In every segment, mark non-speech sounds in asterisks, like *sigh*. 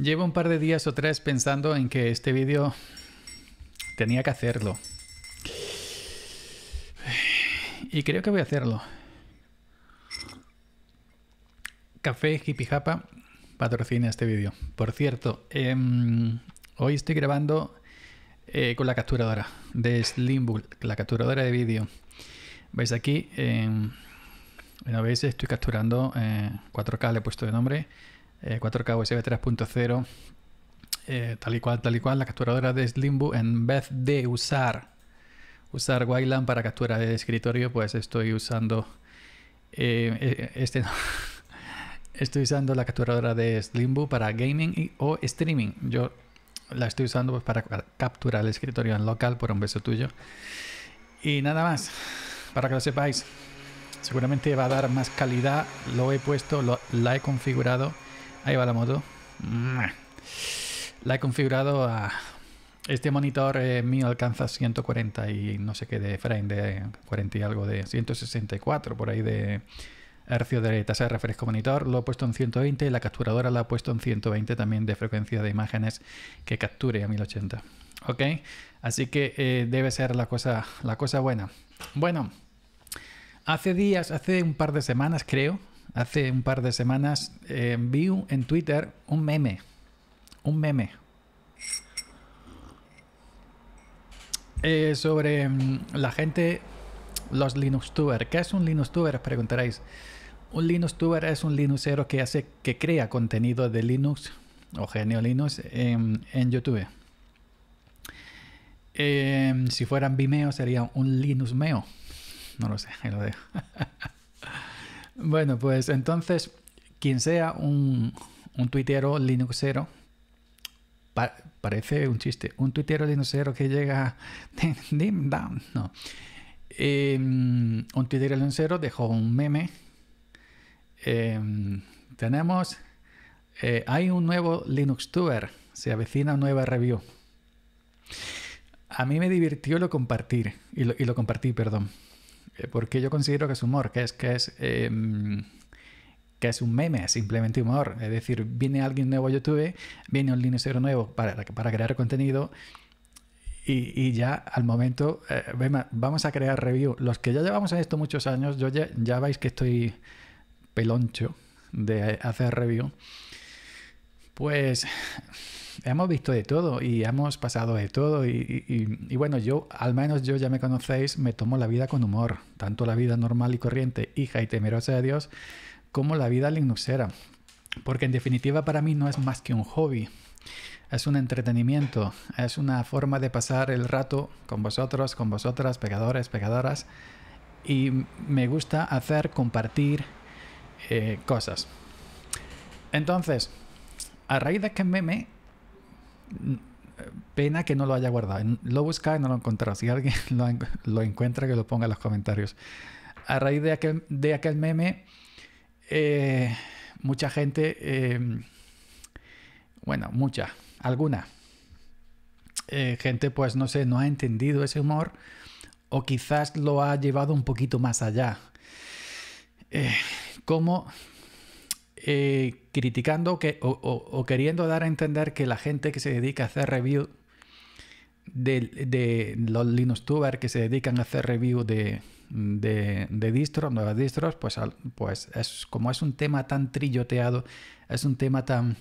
Llevo un par de días o tres pensando en que este vídeo tenía que hacerlo. Y creo que voy a hacerlo. Café Japa, patrocina este vídeo. Por cierto, em, hoy estoy grabando eh, con la capturadora de Slimbull, la capturadora de vídeo. Veis aquí, em, una vez estoy capturando 4K, eh, le he puesto de nombre. 4K USB 3.0, tal y cual, tal y cual, la capturadora de Slimbu. en vez de usar, usar Wayland para captura de escritorio, pues estoy usando eh, eh, este *laughs* Estoy usando la capturadora de Slimbo para gaming o streaming. Yo la estoy usando pues, para capturar el escritorio en local por un beso tuyo. Y nada más, para que lo sepáis, seguramente va a dar más calidad. Lo he puesto, la he configurado Ahí va la moto. La he configurado a... Este monitor eh, mío alcanza 140 y no sé qué de frame, de 40 y algo de 164 por ahí de hercio de tasa de refresco monitor. Lo he puesto en 120 y la capturadora la ha puesto en 120 también de frecuencia de imágenes que capture a 1080. ¿Ok? Así que eh, debe ser la cosa, la cosa buena. Bueno, hace días, hace un par de semanas creo, hace un par de semanas eh, vi en Twitter un meme. Un meme. Eh, sobre mm, la gente, los tuber. ¿Qué es un LinuxTuber? Os preguntaréis. Un LinuxTuber es un Linuxero que hace, que crea contenido de Linux o Genio Linux en, YouTube. Em, si fueran Vimeo sería un Linux Meo. No lo sé, ahí lo dejo. *laughs* Bueno, pues entonces, quien sea un, un tuitero linuxero, parece un chiste, un tuitero linuxero que llega *laughs* no. Em, un tuitero linuxero dejó un meme. Em, tenemos, eh, hay un nuevo Linux Tuber, se avecina nueva review. A mí me divirtió lo compartir, y lo, y lo compartí, perdón. Eh, porque yo considero que es humor, que es que es em, que es un meme, simplemente humor. Es decir, viene alguien nuevo a YouTube, viene un linecero nuevo para, para crear contenido y, ya al momento eh, vamos a crear review. Los que ya llevamos en esto muchos años, yo ya, ya veis que estoy peloncho de hacer review. Pues hemos visto de todo y hemos pasado de todo y, bueno, yo, al menos yo ya me conocéis, me tomo la vida con humor, tanto la vida normal y corriente, hija y temerosa de Dios, como la vida linuxera, porque en definitiva para mí no es más que un hobby, es un entretenimiento, es una forma de pasar el rato con vosotros, con vosotras, pecadores, pecadoras, y me gusta hacer, compartir eh, cosas. Entonces, a raíz de que este meme Pena que no lo haya guardado. Lo buscaba y no lo encontraba. Si alguien *laughs* lo, encuentra, que lo ponga en los comentarios. A raíz de aquel, de aquel meme, eh, mucha gente, em, bueno, mucha, alguna, eh, gente pues no sé, no ha entendido ese humor o quizás lo ha llevado un poquito más allá. como eh, ¿Cómo eh, criticando que, o, queriendo dar a entender que la gente que se dedica a hacer review de, los Linux tuber que se dedican a hacer review de, distros, nuevas distros, pues, pues es, como es un tema tan trilloteado, es un tema tan...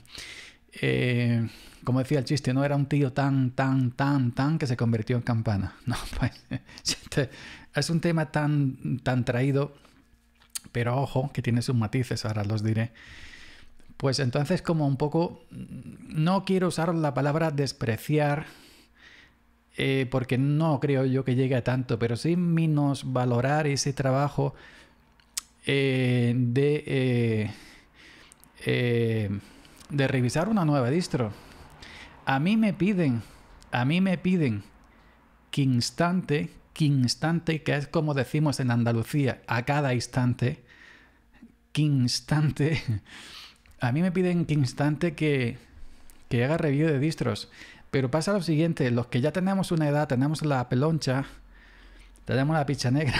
Eh, como decía el chiste, no era un tío tan, tan, tan, tan que se convirtió en campana. *laughs* No, pues *laughs* es un tema tan, tan traído pero ojo, que tiene sus matices, ahora los diré. Pues entonces como un poco, no quiero usar la palabra despreciar, eh, porque no creo yo que llegue a tanto, pero sí menos valorar ese trabajo eh, de, eh, de revisar una nueva distro. A mí me piden, a mí me piden que instante, instante, que es como decimos en Andalucía, a cada instante, instante. *laughs* a mí me piden instante que, que haga review de distros. Pero pasa lo siguiente, los que ya tenemos una edad, tenemos la peloncha, tenemos la picha negra,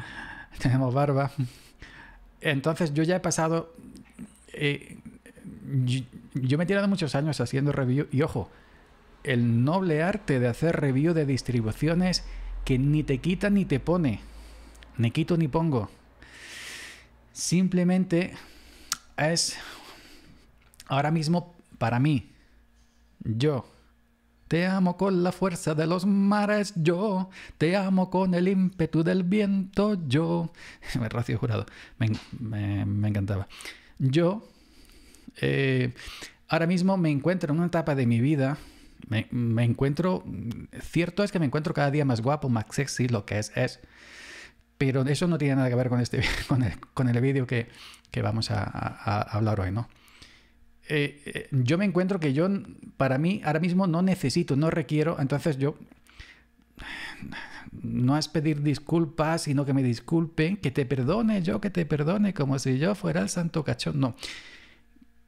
*laughs* tenemos barba. Entonces yo ya he pasado... Eh, yo, yo, me he tirado muchos años haciendo review y ojo, el noble arte de hacer review de distribuciones que ni te quita ni te pone, ni quito ni pongo. Simplemente es ahora mismo para mí, yo. Te amo con la fuerza de los mares, yo. Te amo con el ímpetu del viento, yo. *laughs* me racio jurado, me, me, encantaba. Yo, eh, ahora mismo me encuentro en una etapa de mi vida me, encuentro, cierto es que me encuentro cada día más guapo, más sexy, lo que es, es. Pero eso no tiene nada que ver con, este, *laughs* con el, con el vídeo que, vamos a, hablar hoy, ¿no? Eh, eh, yo me encuentro que yo, para mí, ahora mismo no necesito, no requiero, entonces yo no es pedir disculpas, sino que me disculpen, que te perdone yo, que te perdone, como si yo fuera el santo cachón. No,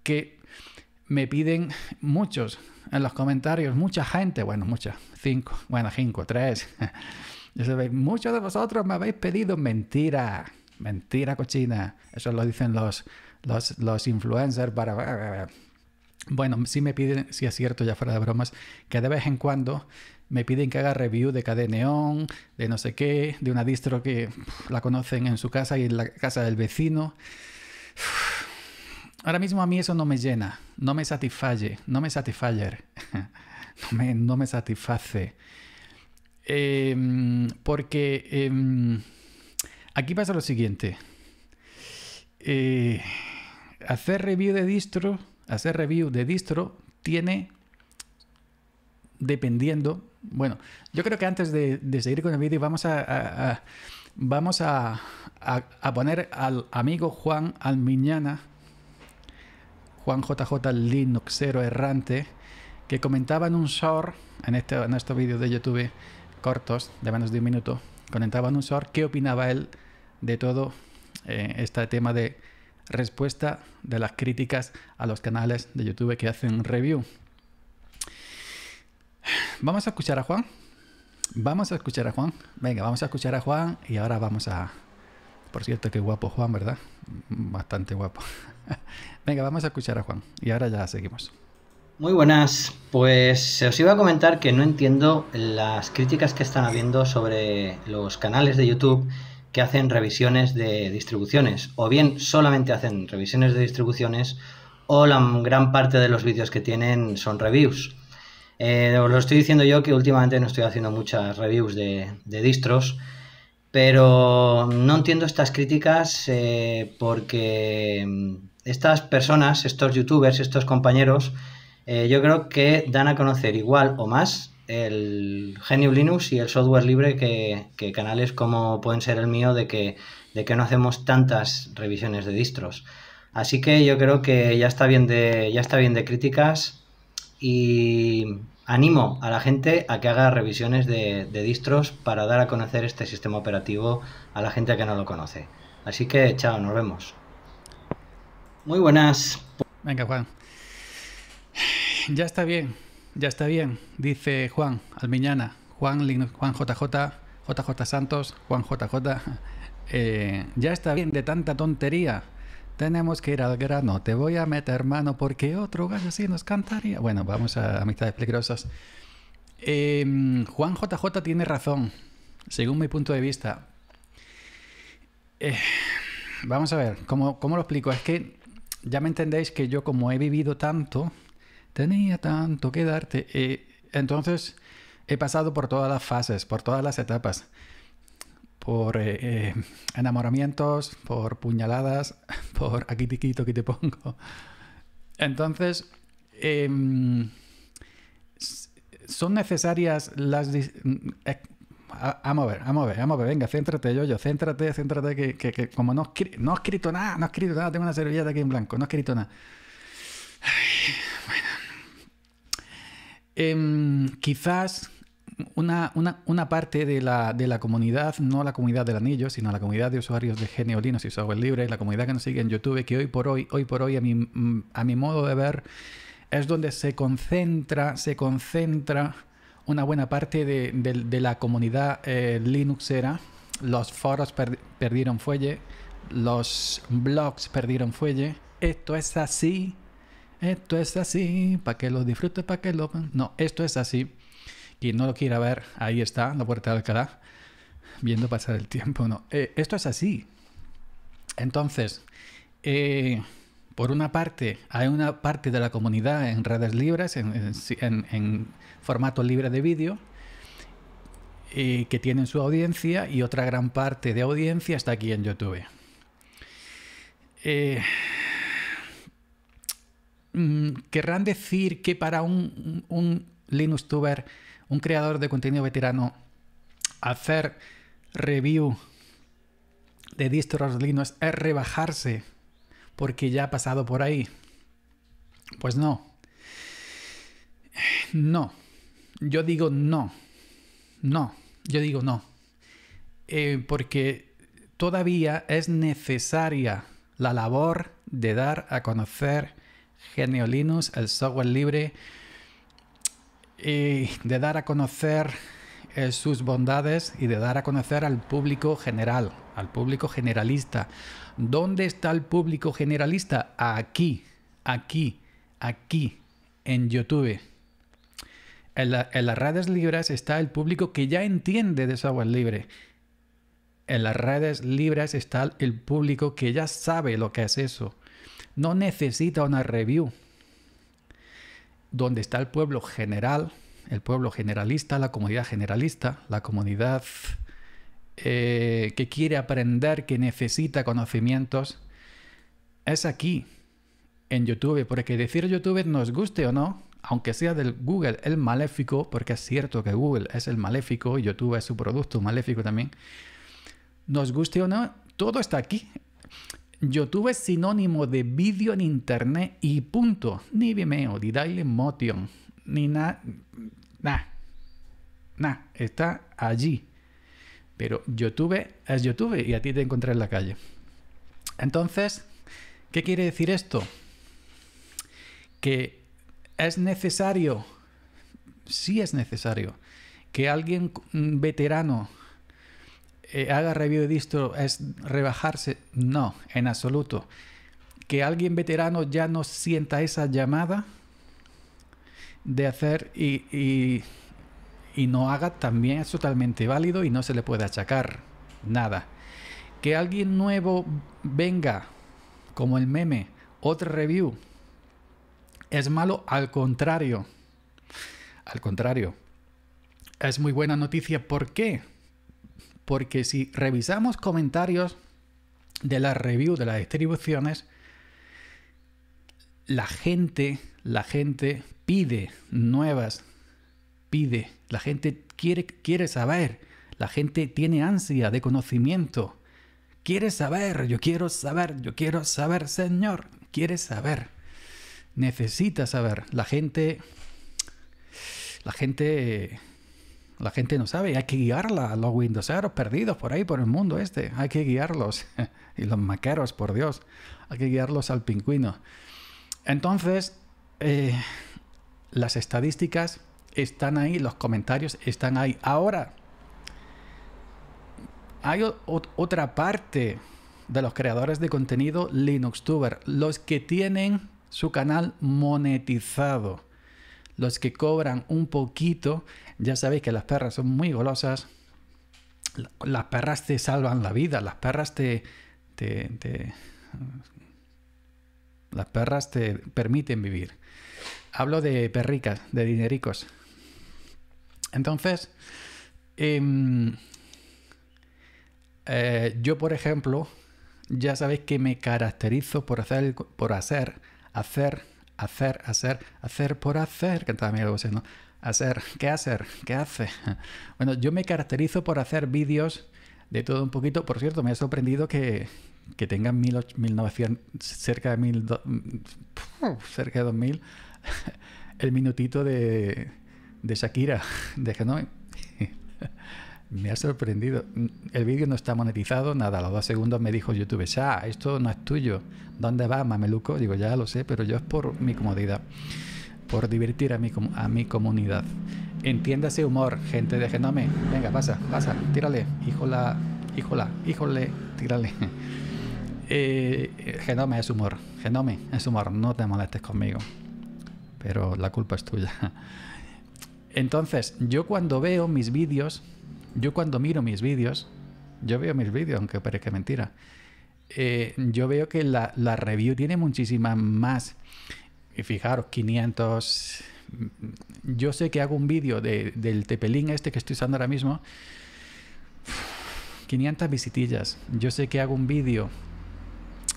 que me piden muchos en los comentarios, mucha gente, bueno, mucha, cinco, bueno, cinco, tres. *laughs* Muchos de vosotros me habéis pedido mentira, mentira cochina. Eso lo dicen los, los, influencers para... Bueno, sí me piden, si es cierto, ya fuera de bromas, que de vez en cuando me piden que haga review de neón de no sé qué, de una distro que la conocen en su casa y en la casa del vecino. Ahora mismo a mí eso no me llena, no me satisface, *laughs* no me satisface, no, me, satisface. porque em, aquí pasa lo siguiente. Eh, hacer review de distro, hacer review de distro tiene, dependiendo, bueno, yo creo que antes de, seguir con el vídeo vamos a, vamos a, a, poner al amigo Juan Almiñana Juan JJ Linuxero errante, que comentaba en un short, en, este, en estos vídeos de YouTube cortos, de menos de un minuto, comentaba en un short qué opinaba él de todo eh, este tema de respuesta de las críticas a los canales de YouTube que hacen review. Vamos a escuchar a Juan. Vamos a escuchar a Juan. Venga, vamos a escuchar a Juan y ahora vamos a, por cierto, qué guapo Juan, ¿verdad? Mm, bastante guapo. *laughs* Venga, vamos a escuchar a Juan y ahora ya seguimos. Muy buenas, pues os iba a comentar que no entiendo las críticas que están habiendo sobre los canales de YouTube que hacen revisiones de distribuciones, o bien solamente hacen revisiones de distribuciones, o la gran parte de los vídeos que tienen son reviews. Eh, os lo estoy diciendo yo que últimamente no estoy haciendo muchas reviews de distros, pero no entiendo estas críticas eh, porque mm, estas personas, estos youtubers, estos compañeros, eh, yo creo que dan a conocer igual o más el genio Linux y el software libre que, que, canales como pueden ser el mío de que, de que no hacemos tantas revisiones de distros. Así que yo creo que ya está bien de, ya está bien de críticas y Animo a la gente a que haga revisiones de, distros para dar a conocer este sistema operativo a la gente que no lo conoce. Así que chao, nos vemos. Muy buenas. Venga, Juan. Ya está bien, ya está bien, dice Juan Almiñana, Juan, Juan JJ, JJ Santos, Juan JJ. Eh, ya está bien de tanta tontería tenemos que ir al grano. Te voy a meter mano porque otro gallo así nos cantaría. Bueno, vamos a amistades peligrosas. Em, Juan JJ tiene razón, según mi punto de vista. Eh, vamos a ver, ¿cómo, lo explico? Es que ya me entendéis que yo como he vivido tanto, tenía tanto que darte. Eh, entonces he pasado por todas las fases, por todas las etapas por eh, eh, enamoramientos, por puñaladas, *laughs* por aquí tiquito que aquí te pongo. Entonces, em, son necesarias las... Eh, a mover, a mover, a ver, venga, céntrate, yo, yo, céntrate, céntrate, que, como no, no he escrito nada, no he escrito nada, tengo una servilleta aquí en blanco, no he escrito nada. bueno. Em, quizás una, una, parte de la, comunidad, no la comunidad del anillo, sino la comunidad de usuarios de Genio Linux y software libre, la comunidad que nos sigue en YouTube, que hoy por hoy, hoy por hoy, a mi, a mi modo de ver, es donde se concentra, se concentra una buena parte de, la comunidad eh, Linux Linuxera. Los foros perdieron fuelle, los blogs perdieron fuelle. Esto es así, esto es así, para que lo disfrutes, para que lo... No, esto es así. Quien no lo quiera ver, ahí está, la puerta de Alcalá, viendo pasar el tiempo. ¿no? Eh, esto es así. Entonces, eh, por una parte, hay una parte de la comunidad en redes libres, en, formato libre de vídeo, eh, que tienen su audiencia y otra gran parte de audiencia está aquí en YouTube. Mm, ¿Querrán decir que para un, un Linux tuber un creador de contenido veterano, hacer review de distros Linux es rebajarse porque ya ha pasado por ahí. Pues no. No. Yo digo no. No. Yo digo no. Eh, porque todavía es necesaria la labor de dar a conocer genio Linux, el software libre, y de dar a conocer eh, sus bondades y de dar a conocer al público general, al público generalista. ¿Dónde está el público generalista? Aquí, aquí, aquí, en YouTube. En, las redes libres está el público que ya entiende de software libre. En las redes libres está el público que ya sabe lo que es eso. No necesita una review donde está el pueblo general, el pueblo generalista, la comunidad generalista, la comunidad eh, que quiere aprender, que necesita conocimientos, es aquí, en YouTube, porque decir YouTube nos guste o no, aunque sea del Google el maléfico, porque es cierto que Google es el maléfico, YouTube es su producto maléfico también, nos guste o no, todo está aquí. YouTube es sinónimo de vídeo en internet y punto. Ni Vimeo, ni Dailymotion, ni nada. Nada. Nada. Está allí. Pero YouTube es eh, YouTube y a ti te encontré en la calle. Entonces, ¿qué quiere decir esto? Que es necesario, sí es necesario, que alguien veterano eh, haga review de distro es rebajarse. No, en absoluto. Que alguien veterano ya no sienta esa llamada de hacer y, y, y no haga también es totalmente válido y no se le puede achacar nada. Que alguien nuevo venga, como el meme, otra review. Es malo al contrario. Al contrario. Es muy buena noticia. ¿Por qué? porque si revisamos comentarios de la review, de las distribuciones, la gente, la gente pide nuevas, pide, la gente quiere, quiere saber, la gente tiene ansia de conocimiento, quiere saber, yo quiero saber, yo quiero saber, Señor, quiere saber, necesita saber, la gente, la gente la gente no sabe, hay que guiarla a los windowseros perdidos por ahí, por el mundo este. Hay que guiarlos. *laughs* y los maqueros, por Dios. Hay que guiarlos al pingüino. Entonces, eh, las estadísticas están ahí, los comentarios están ahí. Ahora, hay otra parte de los creadores de contenido LinuxTuber, los que tienen su canal monetizado. Los que cobran un poquito, ya sabéis que las perras son muy golosas. Las perras te salvan la vida, las perras te, las perras te permiten vivir. Hablo de perricas, de dinericos. Entonces, em, eh, yo, por ejemplo, ya sabéis que me caracterizo por hacer, por hacer, hacer hacer, hacer, hacer por hacer, cantaba Miguel ¿no? Hacer, ¿qué hacer? ¿Qué hace? *laughs* Bueno, yo me caracterizo por hacer vídeos de todo un poquito. Por cierto, me ha sorprendido que, que tengan 1900, cerca de mil cerca de 2000, *laughs* el minutito de, de Shakira. *laughs* Me ha sorprendido. El vídeo no está monetizado, nada. A los dos segundos me dijo YouTube, ya, esto no es tuyo. ¿Dónde va mameluco? Digo, ya lo sé, pero yo es por mi comodidad. Por divertir a mi, a mi comunidad. Entiéndase humor, gente de Genome. Venga, pasa, pasa, tírale. Híjola, híjola, híjole, tírale. *laughs* Eh, genome es humor. Genome es humor. No te molestes conmigo. Pero la culpa es tuya. *laughs* Entonces, yo cuando veo mis vídeos yo cuando miro mis vídeos, yo veo mis vídeos, aunque parezca mentira, eh, yo veo que la, review tiene muchísimas más. Y fijaros, 500... Mm, yo sé que hago un vídeo de, del tepelín este que estoy usando ahora mismo. 500 *sighs* visitillas. Yo sé que hago un vídeo,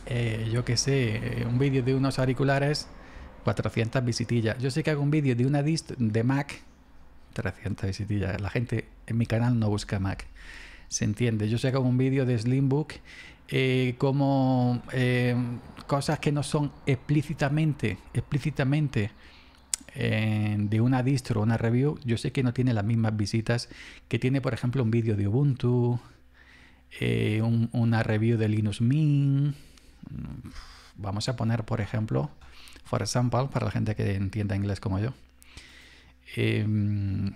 eh, yo qué sé, eh, un vídeo de unos auriculares, 400 visitillas. Yo sé que hago un vídeo de una dist de Mac, 300 visitillas, La gente en mi canal no busca Mac. Se entiende. Yo sé que un vídeo de Slimbook eh, como eh, cosas que no son explícitamente, explícitamente eh, de una distro, una review. Yo sé que no tiene las mismas visitas que tiene, por ejemplo, un vídeo de Ubuntu, una review de Linux Mint. Vamos a poner, por ejemplo, for example, para la gente que entienda inglés como yo. Em, eh,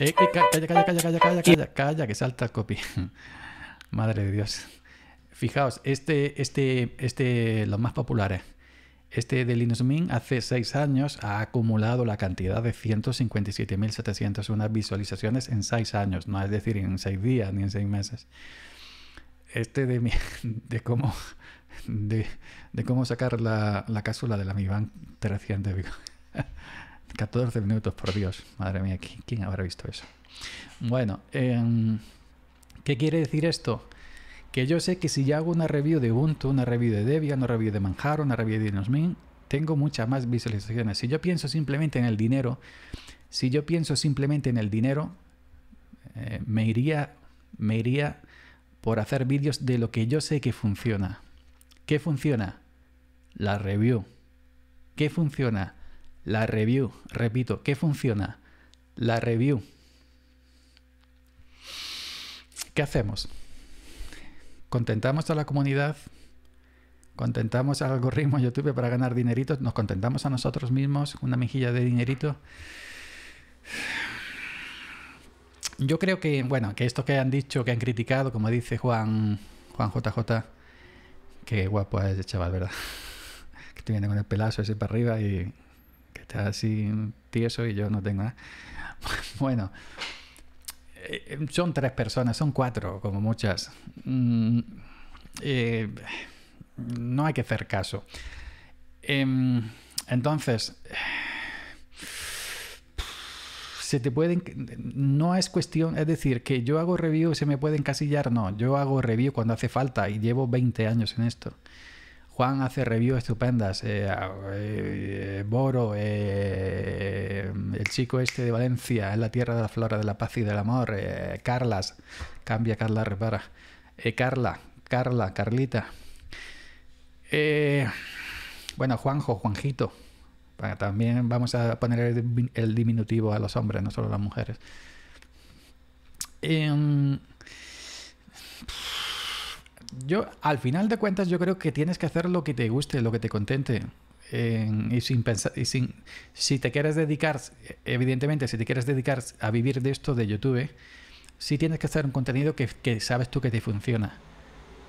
eh calla, calla, calla, calla, calla, calla, calla, que salta el copy. *laughs* Madre de Dios. Fijaos, este, este, este, los más populares. Este de Linux Mint hace seis años ha acumulado la cantidad de 157.701 visualizaciones en seis años, no es decir, en seis días ni en seis meses. Este de, mi, *laughs* de cómo de, cómo sacar la, la cápsula de la Mi Band 300, 14 minutos, por Dios. Madre mía, ¿quién habrá visto eso? Bueno, em, ¿qué quiere decir esto? Que yo sé que si ya hago una review de Ubuntu, una review de Debian, una review de Manjaro, una review de Mint, tengo muchas más visualizaciones. Si yo pienso simplemente en el dinero, si yo pienso simplemente en el dinero, eh, me, iría, me iría por hacer vídeos de lo que yo sé que funciona. ¿Qué funciona? La review. ¿Qué funciona? La review, repito, ¿qué funciona? La review. ¿Qué hacemos? ¿Contentamos a la comunidad? ¿Contentamos al algoritmo YouTube para ganar dineritos? ¿Nos contentamos a nosotros mismos una mejilla de dinerito? Yo creo que, bueno, que esto que han dicho, que han criticado, como dice Juan, Juan JJ, que guapo es ese chaval, ¿verdad? *laughs* Que te viene con el pelazo ese para arriba y que está así tieso y yo no tengo nada. *laughs* bueno, eh, eh, son tres personas, son cuatro, como muchas. Mm, eh, no hay que hacer caso. Em, entonces, *sighs* se te pueden. No es cuestión. Es decir, que yo hago review, se me puede encasillar. No, yo hago review cuando hace falta y llevo 20 años en esto. Juan hace reviews estupendas. Eh, eh, Boro, eh, el chico este de Valencia, es la tierra de la flora, de la paz y del amor. Carlas, cambia Carla, repara. Carla, Carla, Carlita. bueno, Juanjo, Juanjito. También vamos a poner el, diminutivo a los hombres, no solo a las mujeres. Em, yo, al final de cuentas, yo creo que tienes que hacer lo que te guste, lo que te contente. y sin pensar, y sin, si te quieres dedicar, evidentemente, si te quieres dedicar a vivir de esto de YouTube, sí tienes que hacer un contenido que, que sabes tú que te funciona.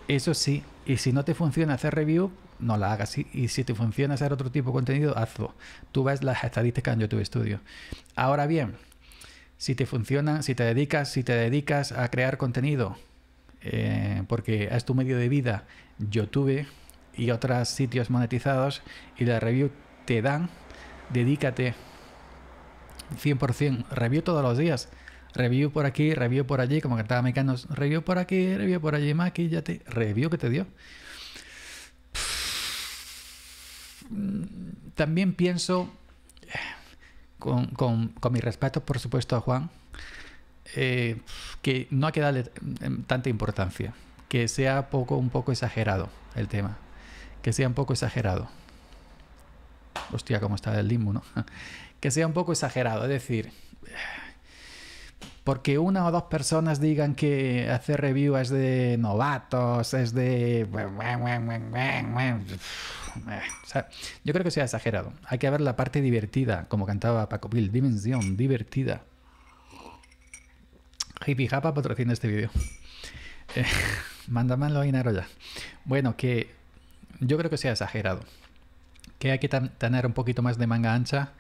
Eso sí, y si no te funciona hacer review, no la hagas. Y si te funciona hacer otro tipo de contenido, hazlo. Tú ves las estadísticas en YouTube Studio. Ahora bien, si te funciona, si te dedicas, si te dedicas a crear contenido eh, porque es este tu medio de vida YouTube y otros sitios monetizados y la review te dan, dedícate 100%, review todos los días, review por aquí, review por allí, como cantaba Mecanos, review por aquí, review por allí, te review que te dio. Mm, también pienso, eh, con, con, con mi respeto por supuesto a Juan, eh, que no hay que darle em, tanta importancia, que sea poco, un poco exagerado el tema, que sea un poco exagerado. Hostia, cómo está el limbo, ¿no? *laughs* que sea un poco exagerado, es decir, porque una o dos personas digan que hacer review es de novatos, es de... Eh, yo creo que sea exagerado. Hay que ver la parte divertida, como cantaba Paco Bill, dimensión divertida Hippie Japa patrocinando este vídeo. *laughs* Eh, mándamelo a dinero ya. Bueno, que yo creo que sea exagerado. Que hay que tener un poquito más de manga ancha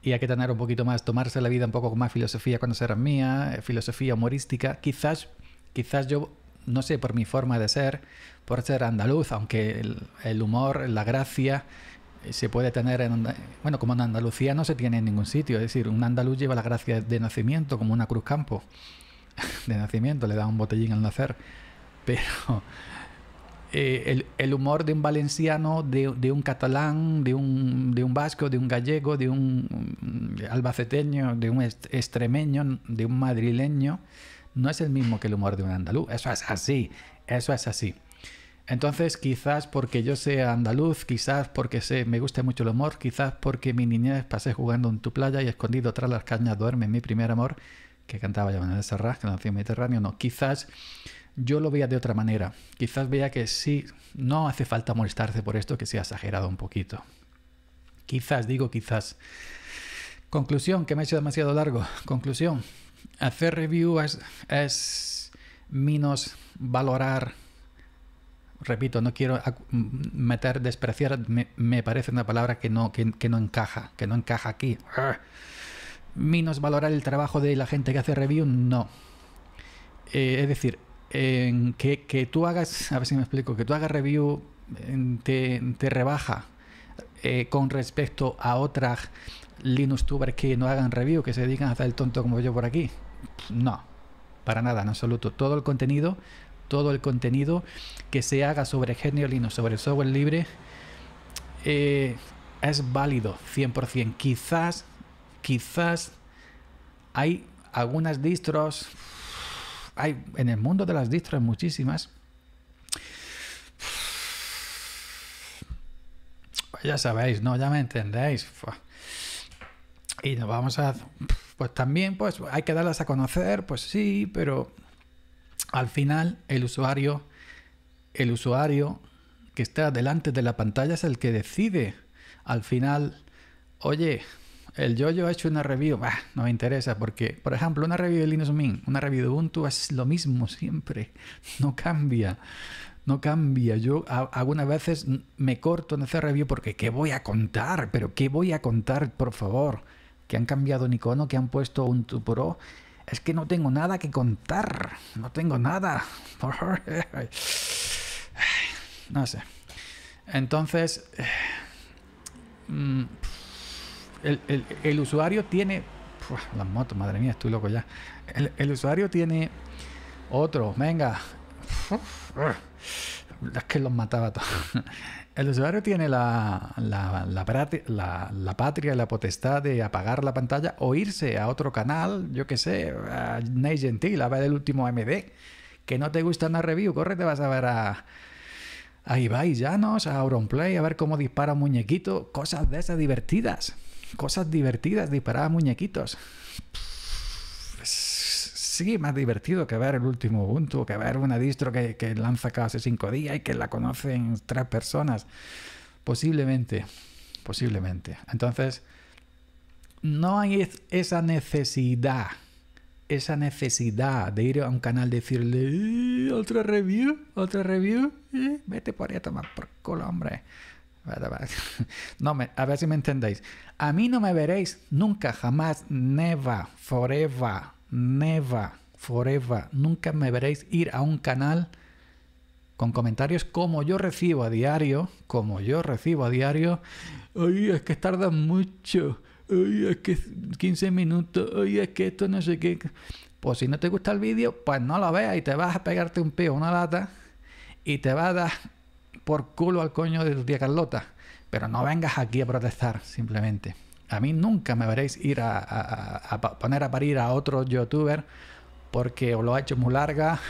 y hay que tener un poquito más, tomarse la vida un poco con más filosofía cuando será mía, eh, filosofía humorística. Quizás, quizás yo, no sé, por mi forma de ser, por ser andaluz, aunque el, humor, la gracia eh, se puede tener en, bueno, como en Andalucía no se tiene en ningún sitio, es decir, un andaluz lleva la gracia de nacimiento como una cruz campo de nacimiento, le da un botellín al nacer. Pero *laughs* eh, el, humor de un valenciano, de, un catalán, de un, vasco, de un gallego, de un mm, albaceteño, de un extremeño, de un madrileño, no es el mismo que el humor de un andaluz. Eso es así, eso es así. Entonces, quizás porque yo sea andaluz, quizás porque me guste mucho el humor, quizás porque mi niñez pasé jugando en tu playa y escondido tras las cañas duerme mi primer amor, que cantaba Giovanna que nació en Mediterráneo, no, quizás yo lo veía de otra manera, quizás veía que sí, no hace falta molestarse por esto, que se ha exagerado un poquito. Quizás, digo quizás. Conclusión, que me he hecho demasiado largo. Conclusión, hacer review es, menos valorar repito, no quiero meter despreciar, me, parece una palabra que no, que no encaja, que no encaja aquí menos valorar el trabajo de la gente que hace review, no. Eh, es decir, que, tú hagas, a ver si me explico, que tú hagas review te, rebaja eh, con respecto a otras Linux tubers que no hagan review, que se dedican a hacer el tonto como yo por aquí. No, para nada, en absoluto. Todo el contenido, todo el contenido que se haga sobre Genio Linux, sobre software libre, eh, es válido 100%. Quizás quizás hay algunas distros, hay en el mundo de las distros muchísimas. Pues ya sabéis, ¿no? Ya me entendéis. Y nos vamos a... Pues también, pues hay que darlas a conocer, pues sí, pero al final el usuario, el usuario que está delante de la pantalla es el que decide al final, oye, el yo-yo ha hecho una review, bah, no me interesa porque, por ejemplo, una review de Linux Mint, una review de Ubuntu es lo mismo siempre, *laughs* no cambia, no cambia. Yo algunas veces me corto en hacer review porque ¿qué voy a contar? Pero ¿qué voy a contar, por favor? Que han cambiado un icono, que han puesto un Pro. Es que no tengo nada que contar, no tengo nada. *laughs* no sé. Entonces... Eh, mm, el, usuario tiene. las motos, madre mía, estoy loco ya. El, el usuario tiene otro, venga. Es que los mataba todos. El usuario tiene la, la, la, la, patria y la potestad de apagar la pantalla o irse a otro canal, yo que sé, a Ney Gentil, a ver el último MD, Que no te gusta una review, corre, te vas a ver a, a ya no a Auronplay, a ver cómo dispara un muñequito, cosas de esas divertidas cosas divertidas, a muñequitos. Pues, sí, más divertido que ver el último Ubuntu, que ver una distro que, que lanza cada cinco días y que la conocen tres personas. Posiblemente, posiblemente. Entonces, no hay esa necesidad, esa necesidad de ir a un canal y decirle, eh, otra review, otra review, eh, vete por ahí a tomar por culo, hombre. *laughs* No me, a ver si me entendéis. A mí no me veréis nunca, jamás, never, forever, never, forever. Nunca me veréis ir a un canal con comentarios como yo recibo a diario, como yo recibo a diario. Ay, es que tarda mucho. Ay, es que 15 minutos. Ay, es que esto no sé qué. Pues si no te gusta el vídeo, pues no lo veas y te vas a pegarte un peo, una lata y te vas a dar por culo al coño de tu tía Carlota, pero no vengas aquí a protestar, simplemente. A mí nunca me veréis ir a, poner a parir a otro youtuber porque lo ha hecho muy larga,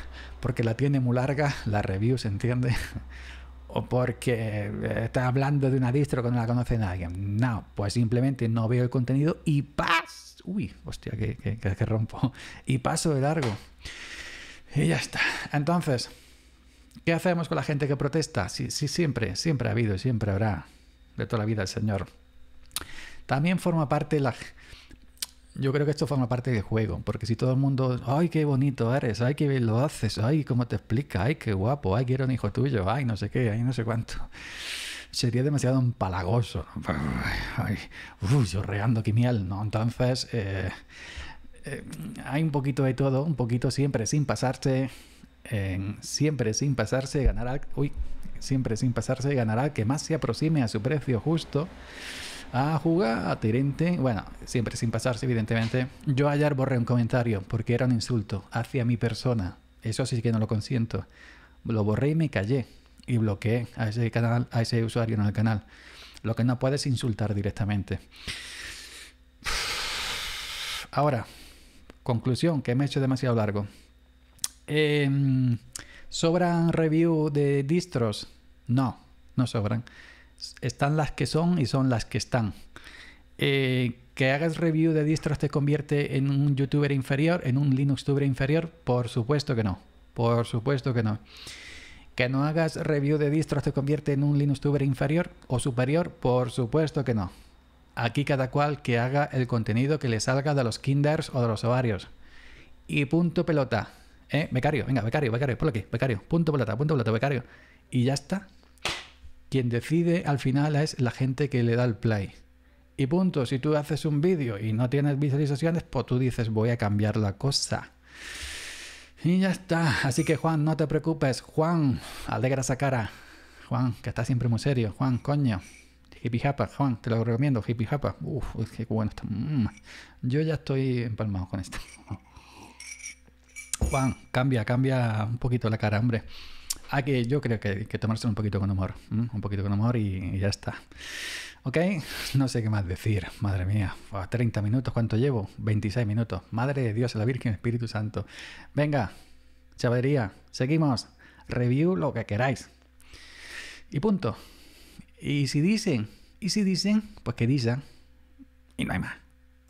porque la tiene muy larga, la review, ¿se entiende? *laughs* o porque eh, está hablando de una distro que no la conoce nadie. No, pues simplemente no veo el contenido y paz Uy, hostia, que, que, que rompo. *laughs* Y paso de largo. Y ya está. Entonces, ¿Qué hacemos con la gente que protesta? Sí, sí, siempre, siempre ha habido y siempre habrá. De toda la vida, el Señor. También forma parte la... Yo creo que esto forma parte del juego, porque si todo el mundo, ay, qué bonito eres, ay, qué bien lo haces, ay, cómo te explica, ay, qué guapo, ay, quiero un hijo tuyo, ay, no sé qué, ay, no sé cuánto. Sería demasiado empalagoso. Ay, uf, yo miel, ¿no? Entonces, eh, eh, hay un poquito de todo, un poquito siempre, sin pasarse, siempre sin pasarse ganará, uy, siempre sin pasarse ganará que más se aproxime a su precio justo. A jugar a Tirente, bueno, siempre sin pasarse, evidentemente. Yo ayer borré un comentario porque era un insulto hacia mi persona. Eso sí que no lo consiento. Lo borré y me callé y bloqueé a ese canal, a ese usuario en el canal. Lo que no puedes insultar directamente. Ahora, conclusión, que me he hecho demasiado largo. Em, ¿Sobran review de distros? No, no sobran. Están las que son y son las que están. Eh, que hagas review de distros te convierte en un youtuber inferior, en un Linux tuber inferior, por supuesto que no. Por supuesto que no. Que no hagas review de distros te convierte en un Linux tuber inferior o superior, por supuesto que no. Aquí cada cual que haga el contenido que le salga de los kinders o de los ovarios. Y punto pelota. Eh, becario, venga, becario, becario, ponlo aquí, becario, punto plata, punto plata, becario. Y ya está. Quien decide al final es la gente que le da el play. Y punto, si tú haces un vídeo y no tienes visualizaciones, pues tú dices voy a cambiar la cosa. Y ya está. Así que Juan, no te preocupes. Juan, alegra esa cara. Juan, que está siempre muy serio. Juan, coño. Hippie Happa, Juan, te lo recomiendo, Hippie Happa. Uf, qué bueno está. Mm. Yo ya estoy empalmado con esto. *laughs* Juan, cambia, cambia un poquito la cara, hombre. Ah, que yo creo que hay que tomarse un poquito con amor. Un poquito con amor y, ya está. ¿Ok? No sé qué más decir. Madre mía. 30 minutos. ¿Cuánto llevo? 26 minutos. Madre de Dios, la Virgen, Espíritu Santo. Venga, chavalería. Seguimos. Review lo que queráis. Y punto. Y si dicen, y si dicen, pues que dicen. Y no hay más.